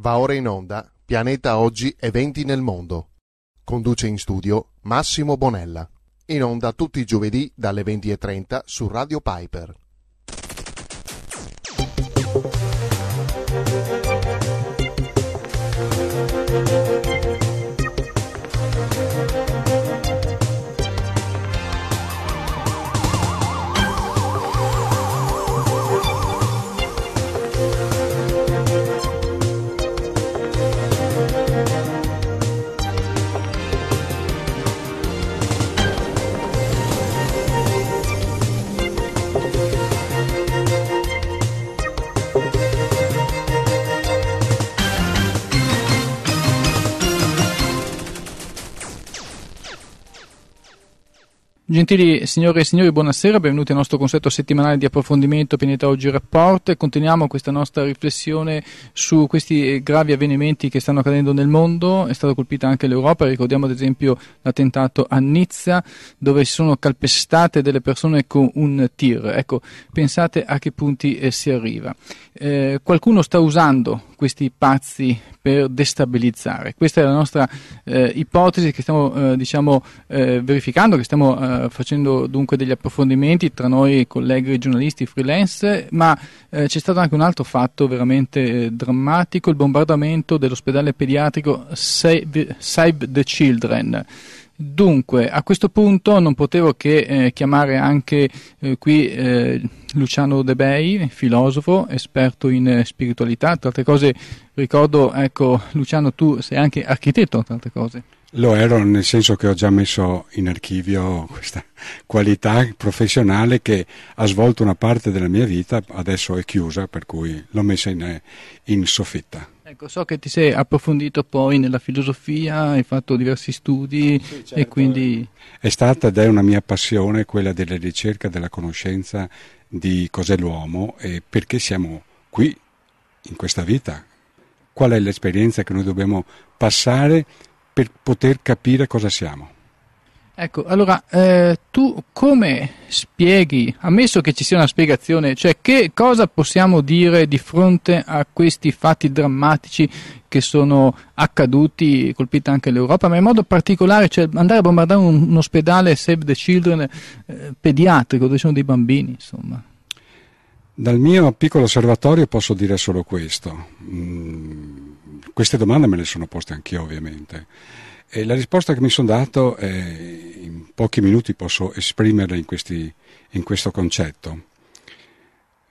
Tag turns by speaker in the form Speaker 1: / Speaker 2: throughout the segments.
Speaker 1: Va ora in onda Pianeta Oggi Eventi nel Mondo. Conduce in studio Massimo Bonella. In onda tutti i giovedì dalle 20.30 su Radio Piper. Gentili signore e signori, buonasera, benvenuti al nostro consueto settimanale di approfondimento Pianeta Oggi Report. Continuiamo questa nostra riflessione su questi eh, gravi avvenimenti che stanno accadendo nel mondo. È stata colpita anche l'Europa, ricordiamo ad esempio l'attentato a Nizza dove si sono calpestate delle persone con un tir. Ecco, pensate a che punti eh, si arriva. Eh, qualcuno sta usando questi pazzi per destabilizzare. Questa è la nostra eh, ipotesi che stiamo eh, diciamo, eh, verificando, che stiamo eh, facendo dunque degli approfondimenti tra noi colleghi giornalisti freelance, ma eh, c'è stato anche un altro fatto veramente eh, drammatico, il bombardamento dell'ospedale pediatrico Save, Save the Children. Dunque, a questo punto non potevo che eh, chiamare anche eh, qui eh, Luciano De Bei, filosofo, esperto in eh, spiritualità, tra altre cose ricordo, ecco, Luciano, tu sei anche architetto, tra altre cose.
Speaker 2: Lo ero nel senso che ho già messo in archivio questa qualità professionale che ha svolto una parte della mia vita, adesso è chiusa, per cui l'ho messa in, eh, in soffitta.
Speaker 1: Ecco, so che ti sei approfondito poi nella filosofia, hai fatto diversi studi sì, certo. e quindi...
Speaker 2: Eh. È stata ed è una mia passione quella della ricerca, della conoscenza di cos'è l'uomo e perché siamo qui in questa vita. Qual è l'esperienza che noi dobbiamo passare per poter capire cosa siamo?
Speaker 1: Ecco, allora eh, tu come spieghi, ammesso che ci sia una spiegazione, cioè che cosa possiamo dire di fronte a questi fatti drammatici che sono accaduti, colpita anche l'Europa, ma in modo particolare cioè, andare a bombardare un, un ospedale Save the Children eh, pediatrico dove ci sono dei bambini, insomma.
Speaker 2: Dal mio piccolo osservatorio posso dire solo questo. Mm, queste domande me le sono poste anch'io ovviamente. E la risposta che mi sono dato, è, in pochi minuti posso esprimerla in, questi, in questo concetto.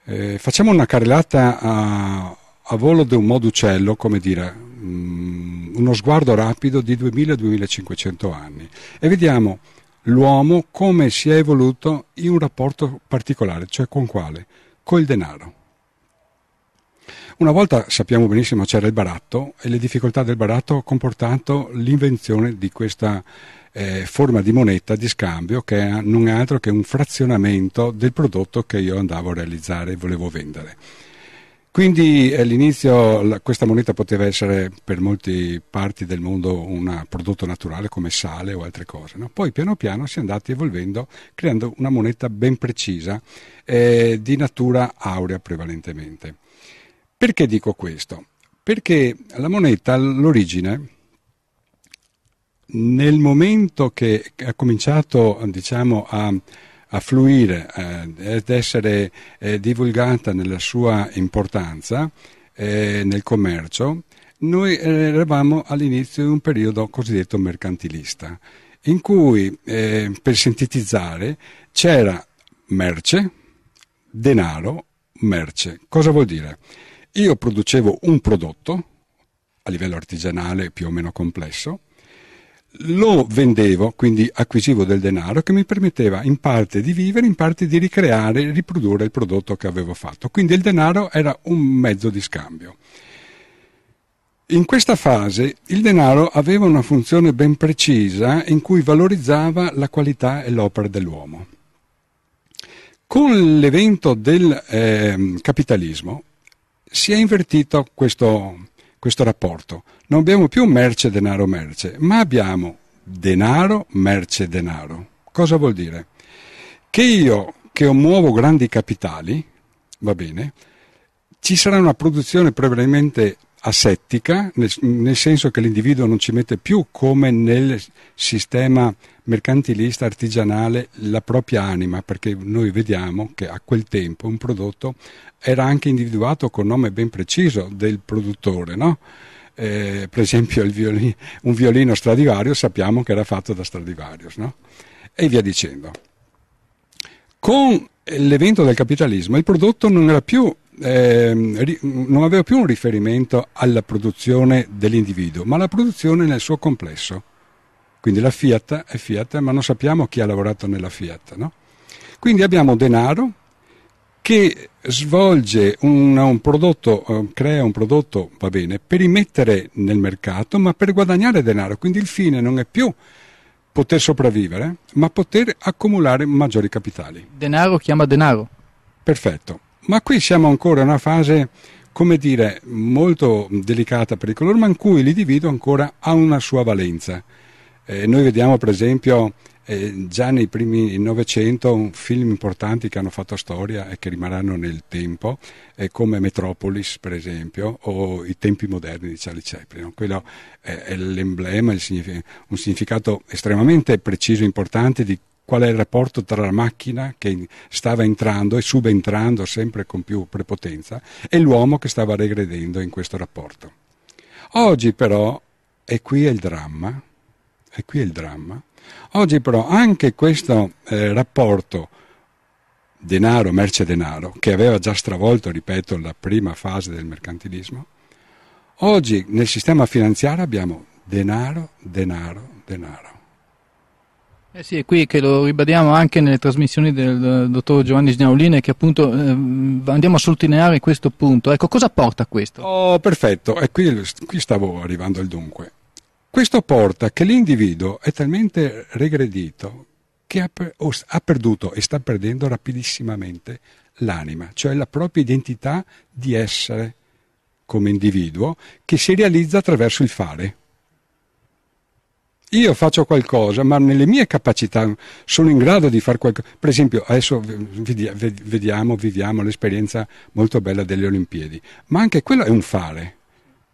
Speaker 2: Eh, facciamo una carrellata a, a volo di un moducello, come dire, mm, uno sguardo rapido di 2000-2500 anni e vediamo l'uomo come si è evoluto in un rapporto particolare, cioè con quale? Col denaro. Una volta sappiamo benissimo c'era il baratto e le difficoltà del baratto ha comportato l'invenzione di questa eh, forma di moneta di scambio che non è altro che un frazionamento del prodotto che io andavo a realizzare e volevo vendere. Quindi eh, all'inizio la, questa moneta poteva essere per molte parti del mondo un prodotto naturale come sale o altre cose. No? Poi piano piano si è andati evolvendo creando una moneta ben precisa eh, di natura aurea prevalentemente. Perché dico questo? Perché la moneta all'origine, nel momento che ha cominciato diciamo, a, a, fluire, eh, ad essere eh, divulgata nella sua importanza eh, nel commercio, noi eh, eravamo all'inizio di un periodo cosiddetto mercantilista, in cui, eh, per sintetizzare, c'era merce, denaro, merce. Cosa vuol dire? Io producevo un prodotto a livello artigianale più o meno complesso, lo vendevo, quindi acquisivo del denaro che mi permetteva in parte di vivere, in parte di ricreare e riprodurre il prodotto che avevo fatto. Quindi il denaro era un mezzo di scambio. In questa fase il denaro aveva una funzione ben precisa in cui valorizzava la qualità e l'opera dell'uomo. Con l'evento del eh, capitalismo si è invertito questo, questo rapporto. Non abbiamo più merce, denaro, merce, ma abbiamo denaro, merce, denaro. Cosa vuol dire? Che io che muovo grandi capitali, va bene, ci sarà una produzione prevalentemente asettica, nel, nel, senso che l'individuo non ci mette più come nel sistema mercantilista artigianale la propria anima, perché noi vediamo che a quel tempo un prodotto era anche individuato con nome ben preciso del produttore, no? eh, per esempio violino, un violino Stradivarius sappiamo che era fatto da Stradivarius, no? E via dicendo. Con l'evento del capitalismo il prodotto non era più eh, non aveva più un riferimento alla produzione dell'individuo, ma alla produzione nel suo complesso. Quindi la Fiat è Fiat, ma non sappiamo chi ha lavorato nella Fiat. No? Quindi abbiamo denaro che svolge un, un prodotto, eh, crea un prodotto, va bene, per immettere nel mercato, ma per guadagnare denaro. Quindi il fine non è più poter sopravvivere, ma poter accumulare maggiori capitali. Denaro chiama denaro. Perfetto. Ma qui siamo ancora in una fase, come dire, molto delicata per il colore, ma in cui l'individuo ancora ha una sua valenza. Eh, noi vediamo per esempio eh, già nei primi Novecento film importanti che hanno fatto storia e che rimarranno nel tempo, eh, come Metropolis per esempio, o I tempi moderni di Charlie Chaplin. No? Quello è, è l'emblema, significato, un significato estremamente preciso e importante di qual è il rapporto tra la macchina che stava entrando e subentrando sempre con più prepotenza e l'uomo che stava regredendo in questo rapporto. Oggi però, e qui è il dramma, e qui è il dramma, oggi però anche questo eh, rapporto denaro, merce denaro, che aveva già stravolto, ripeto, la prima fase del mercantilismo, oggi nel sistema finanziario abbiamo denaro, denaro, denaro.
Speaker 1: Eh sì, è qui che lo ribadiamo anche nelle trasmissioni del dottor Giovanni Sgnauline che appunto eh, andiamo a sottolineare questo punto. Ecco, cosa porta a questo?
Speaker 2: Oh, perfetto, e qui, qui stavo arrivando al dunque. Questo porta che l'individuo è talmente regredito che ha, ha, perduto e sta perdendo rapidissimamente l'anima, cioè la propria identità di essere come individuo che si realizza attraverso il fare io faccio qualcosa, ma nelle mie capacità sono in grado di fare qualcosa. Per esempio, adesso vediamo, viviamo l'esperienza molto bella delle Olimpiadi, ma anche quello è un fare.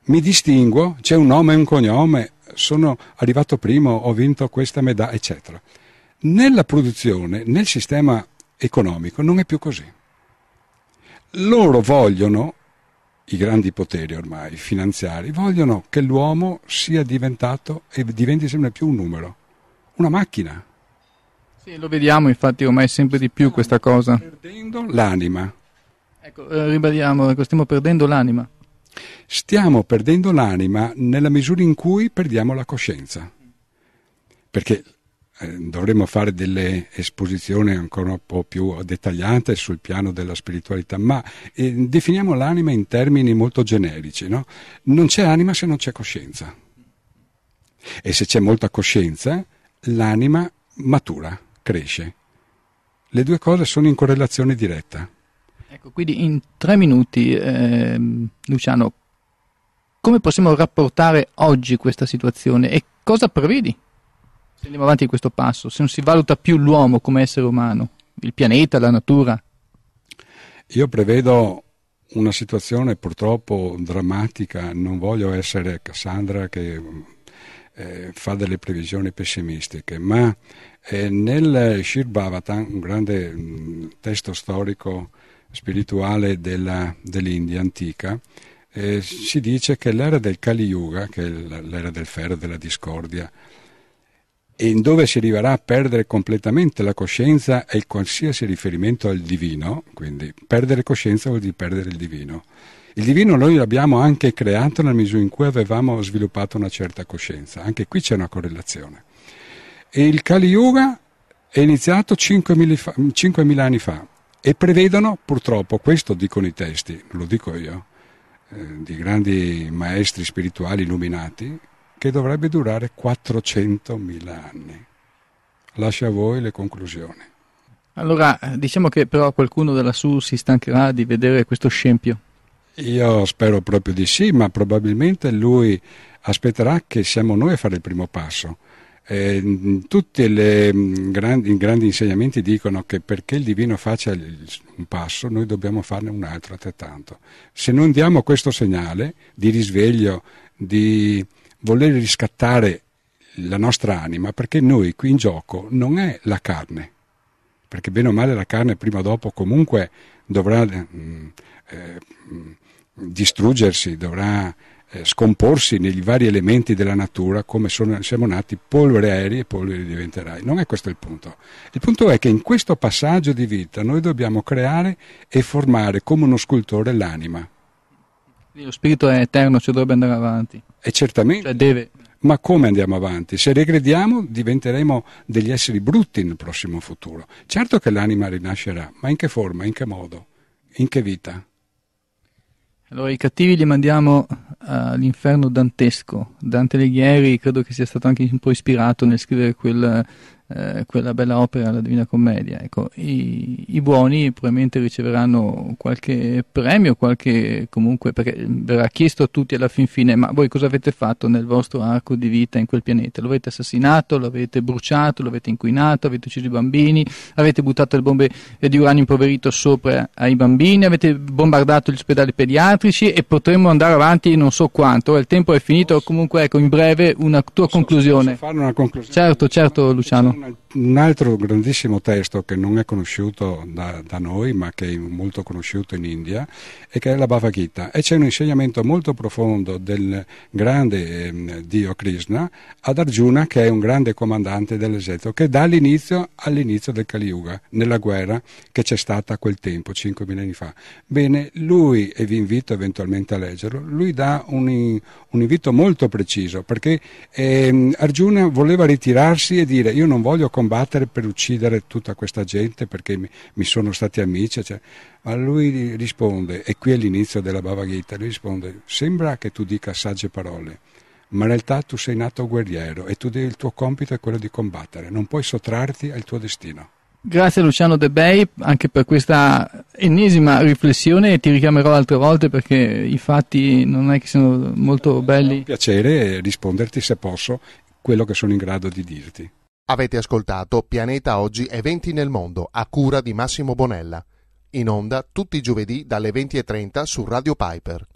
Speaker 2: Mi distingo, c'è un nome e un cognome, sono arrivato primo, ho vinto questa medaglia, eccetera. Nella produzione, nel sistema economico, non è più così. Loro vogliono i grandi poteri ormai finanziari vogliono che l'uomo sia diventato e diventi sempre più un numero,
Speaker 1: una macchina. Sì, lo vediamo infatti ormai sempre di più questa cosa. Perdendo l'anima. Ecco, eh, ribadiamo, ecco, stiamo perdendo l'anima. Stiamo
Speaker 2: perdendo l'anima nella misura in cui perdiamo la coscienza. Perché eh, dovremmo fare delle esposizioni ancora un po' più dettagliate sul piano della spiritualità, ma eh, definiamo l'anima in termini molto generici. No? Non c'è anima se non c'è coscienza. E se c'è molta coscienza,
Speaker 1: l'anima matura,
Speaker 2: cresce. Le due cose sono in correlazione diretta.
Speaker 1: Ecco, quindi in tre minuti, eh, Luciano, come possiamo rapportare oggi questa situazione e cosa prevedi? andiamo avanti in questo passo, se non si valuta più l'uomo come essere umano, il pianeta, la natura?
Speaker 2: Io prevedo una situazione purtroppo drammatica, non voglio essere Cassandra che eh, fa delle previsioni pessimistiche, ma eh, nel Shir Bhavatan, un grande mh, mm, testo storico spirituale della, dell'India antica, eh, si dice che l'era del Kali Yuga, che è l'era del ferro, della discordia, e in dove si arriverà a perdere completamente la coscienza e qualsiasi riferimento al divino, quindi perdere coscienza vuol dire perdere il divino. Il divino noi l'abbiamo anche creato nella misura in cui avevamo sviluppato una certa coscienza, anche qui c'è una correlazione. E il Kali Yuga è iniziato 5.000, fa, anni fa e prevedono, purtroppo, questo dicono i testi, lo dico io, eh, di grandi maestri spirituali illuminati, che dovrebbe durare 400.000 anni. Lascio a voi le conclusioni.
Speaker 1: Allora, eh, diciamo che però qualcuno da lassù si stancherà di vedere questo scempio. Io spero proprio di sì, ma probabilmente
Speaker 2: lui aspetterà che siamo noi a fare il primo passo. Eh, tutti le, mm, grandi, i grandi insegnamenti dicono che perché il divino faccia un passo, noi dobbiamo farne un altro altrettanto. Se non diamo questo segnale di risveglio, di voler riscattare la nostra anima, perché noi qui in gioco non è la carne, perché bene o male la carne prima o dopo comunque dovrà eh, mm, eh, distruggersi, dovrà eh, scomporsi negli vari elementi della natura, come sono, siamo nati polvere aerei e polvere diventerai. Non è questo il punto. Il punto è che in questo passaggio di vita noi dobbiamo creare e formare come uno scultore l'anima. Lo spirito è eterno, ci dovrebbe andare avanti. E certamente... Cioè ma come andiamo avanti? Se regrediamo diventeremo degli esseri brutti nel prossimo futuro. Certo che l'anima rinascerà, ma in che forma, in che
Speaker 1: modo, in che vita? Allora, i cattivi li mandiamo eh, all'inferno dantesco. Dante Alighieri credo che sia stato anche un po' ispirato nel scrivere quel eh, quella bella opera, la Divina Commedia. Ecco, i, i, buoni probabilmente riceveranno qualche premio, qualche comunque, perché verrà chiesto a tutti alla fin fine, ma voi cosa avete fatto nel vostro arco di vita in quel pianeta? Lo avete assassinato, lo avete bruciato, lo avete inquinato, avete ucciso i bambini, avete buttato le bombe di uranio impoverito sopra ai bambini, avete bombardato gli ospedali pediatrici e potremmo andare avanti non so quanto. Eh, il tempo è finito, comunque ecco, in breve una tua posso, conclusione. Posso fare una conclusione? Certo, certo Luciano. Morning un
Speaker 2: altro grandissimo testo che non è conosciuto da, da, noi, ma che è molto conosciuto in India, e che è la Bhagavad Gita. E c'è un insegnamento molto profondo del grande eh, Dio Krishna ad Arjuna, che è un grande comandante dell'esercito, che dà l'inizio all'inizio del Kali Yuga, nella guerra che c'è stata a quel tempo, 5.000 anni fa. Bene, lui, e vi invito eventualmente a leggerlo, lui dà un, un invito molto preciso, perché eh, Arjuna voleva ritirarsi e dire io non voglio comandare combattere per uccidere tutta questa gente perché mi, mi sono stati amici. Cioè. Ma lui risponde, e qui è l'inizio della Bhagavad Gita, lui risponde, sembra che tu dica sagge parole, ma in realtà tu sei nato guerriero e tu, il tuo compito è quello di combattere, non puoi sottrarti al tuo destino.
Speaker 1: Grazie Luciano De Bei anche per questa ennesima riflessione ti richiamerò altre volte perché i fatti non è che siano molto belli. È un
Speaker 2: piacere risponderti se posso quello che sono in grado di dirti.
Speaker 1: Avete ascoltato Pianeta Oggi Eventi nel Mondo a cura di Massimo Bonella. In onda tutti i giovedì dalle 20.30 su Radio Piper.